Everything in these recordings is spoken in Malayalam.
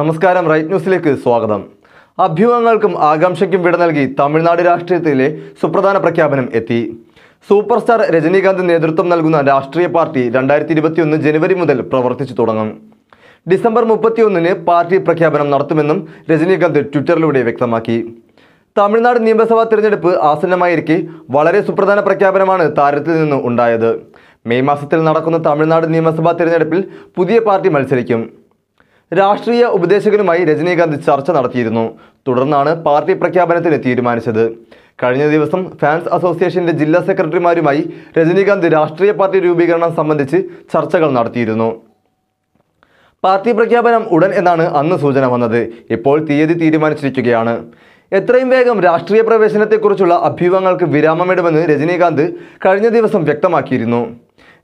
നമസ്കാരം റൈറ്റ് ന്യൂസിലേക്ക് സ്വാഗതം അഭ്യൂഹങ്ങൾക്കും ആകാംക്ഷയ്ക്കും വിട നൽകി തമിഴ്നാട് രാഷ്ട്രീയത്തിലെ സുപ്രധാന പ്രഖ്യാപനം എത്തി സൂപ്പർ സ്റ്റാർ രജനീകാന്ത് നേതൃത്വം നൽകുന്ന രാഷ്ട്രീയ പാർട്ടി രണ്ടായിരത്തി ജനുവരി മുതൽ പ്രവർത്തിച്ചു തുടങ്ങും ഡിസംബർ മുപ്പത്തിയൊന്നിന് പാർട്ടി പ്രഖ്യാപനം നടത്തുമെന്നും രജനീകാന്ത് ട്വിറ്ററിലൂടെ വ്യക്തമാക്കി തമിഴ്നാട് നിയമസഭാ തിരഞ്ഞെടുപ്പ് ആസന്നമായിരിക്കെ വളരെ സുപ്രധാന പ്രഖ്യാപനമാണ് താരത്തിൽ നിന്ന് ഉണ്ടായത് മെയ് മാസത്തിൽ നടക്കുന്ന തമിഴ്നാട് നിയമസഭാ തിരഞ്ഞെടുപ്പിൽ പുതിയ പാർട്ടി മത്സരിക്കും രാഷ്ട്രീയ ഉപദേശകനുമായി രജനീകാന്ത് ചർച്ച നടത്തിയിരുന്നു തുടർന്നാണ് പാർട്ടി പ്രഖ്യാപനത്തിന് തീരുമാനിച്ചത് കഴിഞ്ഞ ദിവസം ഫാൻസ് അസോസിയേഷന്റെ ജില്ലാ സെക്രട്ടറിമാരുമായി രജനീകാന്ത് രാഷ്ട്രീയ പാർട്ടി രൂപീകരണം സംബന്ധിച്ച് ചർച്ചകൾ നടത്തിയിരുന്നു പാർട്ടി പ്രഖ്യാപനം ഉടൻ എന്നാണ് അന്ന് സൂചന വന്നത് ഇപ്പോൾ തീയതി തീരുമാനിച്ചിരിക്കുകയാണ് എത്രയും വേഗം രാഷ്ട്രീയ പ്രവേശനത്തെക്കുറിച്ചുള്ള അഭ്യൂഹങ്ങൾക്ക് വിരാമമിടുമെന്ന് രജനീകാന്ത് കഴിഞ്ഞ ദിവസം വ്യക്തമാക്കിയിരുന്നു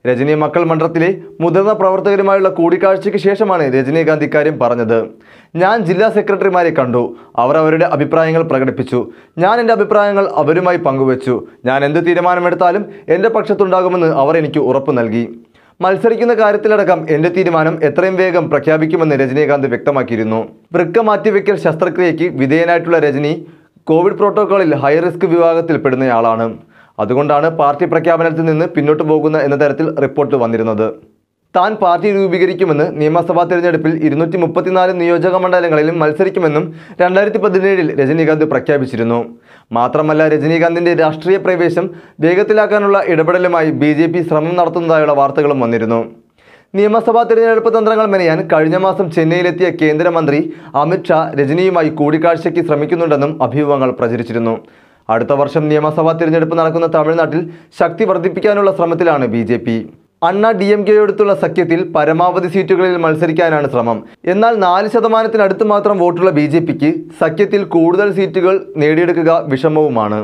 രജനി മക്കൾ മണ്ഡലത്തിലെ മുതിർന്ന പ്രവർത്തകരുമായുള്ള കൂടിക്കാഴ്ചയ്ക്ക് ശേഷമാണ് രജനീകാന്ത് ഇക്കാര്യം പറഞ്ഞത് ഞാൻ ജില്ലാ സെക്രട്ടറിമാരെ കണ്ടു അവർ അവരുടെ അഭിപ്രായങ്ങൾ പ്രകടിപ്പിച്ചു ഞാൻ എൻ്റെ അഭിപ്രായങ്ങൾ അവരുമായി പങ്കുവച്ചു ഞാൻ എന്ത് തീരുമാനമെടുത്താലും എൻ്റെ പക്ഷത്തുണ്ടാകുമെന്ന് അവർ എനിക്ക് ഉറപ്പ് നൽകി മത്സരിക്കുന്ന കാര്യത്തിലടക്കം എൻ്റെ തീരുമാനം എത്രയും വേഗം പ്രഖ്യാപിക്കുമെന്ന് രജനീകാന്ത് വ്യക്തമാക്കിയിരുന്നു വൃക്ക മാറ്റിവെക്കൽ ശസ്ത്രക്രിയയ്ക്ക് വിധേയനായിട്ടുള്ള രജനി കോവിഡ് പ്രോട്ടോക്കോളിൽ ഹൈ റിസ്ക് വിഭാഗത്തിൽ പെടുന്നയാളാണ് അതുകൊണ്ടാണ് പാർട്ടി പ്രഖ്യാപനത്തിൽ നിന്ന് പിന്നോട്ട് പോകുന്ന എന്ന തരത്തിൽ റിപ്പോർട്ട് വന്നിരുന്നത് താൻ പാർട്ടി രൂപീകരിക്കുമെന്ന് നിയമസഭാ തെരഞ്ഞെടുപ്പിൽ ഇരുന്നൂറ്റി മുപ്പത്തിനാല് നിയോജക മണ്ഡലങ്ങളിലും മത്സരിക്കുമെന്നും രണ്ടായിരത്തി പതിനേഴിൽ രജനീകാന്ത് പ്രഖ്യാപിച്ചിരുന്നു മാത്രമല്ല രജനീകാന്തിൻ്റെ രാഷ്ട്രീയ പ്രവേശം വേഗത്തിലാക്കാനുള്ള ഇടപെടലുമായി ബി ജെ പി ശ്രമം നടത്തുന്നതായുള്ള വാർത്തകളും വന്നിരുന്നു നിയമസഭാ തെരഞ്ഞെടുപ്പ് തന്ത്രങ്ങൾ മെനയാൻ കഴിഞ്ഞ മാസം ചെന്നൈയിലെത്തിയ കേന്ദ്രമന്ത്രി അമിത്ഷാ രജനിയുമായി കൂടിക്കാഴ്ചയ്ക്ക് ശ്രമിക്കുന്നുണ്ടെന്നും അഭ്യൂഹങ്ങൾ പ്രചരിച്ചിരുന്നു അടുത്ത വർഷം നിയമസഭാ തിരഞ്ഞെടുപ്പ് നടക്കുന്ന തമിഴ്നാട്ടിൽ ശക്തി വർദ്ധിപ്പിക്കാനുള്ള ശ്രമത്തിലാണ് B J P Anna D M കെയോടുത്തുള്ള സഖ്യത്തിൽ പരമാവധി സീറ്റുകളിൽ മത്സരിക്കാനാണ് ശ്രമം എന്നാൽ നാല് ശതമാനത്തിനടുത്ത് മാത്രം വോട്ടുള്ള ബി ജെ പിക്ക് സഖ്യത്തിൽ കൂടുതൽ സീറ്റുകൾ നേടിയെടുക്കുക വിഷമവുമാണ്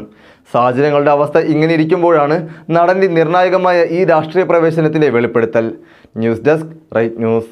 സാഹചര്യങ്ങളുടെ അവസ്ഥ ഇങ്ങനെ ഇരിക്കുമ്പോഴാണ് നടന്റെ നിർണായകമായ ഈ രാഷ്ട്രീയ പ്രവേശനത്തിൻ്റെ വെളിപ്പെടുത്തൽ ന്യൂസ് ഡെസ്ക് റൈറ്റ് ന്യൂസ്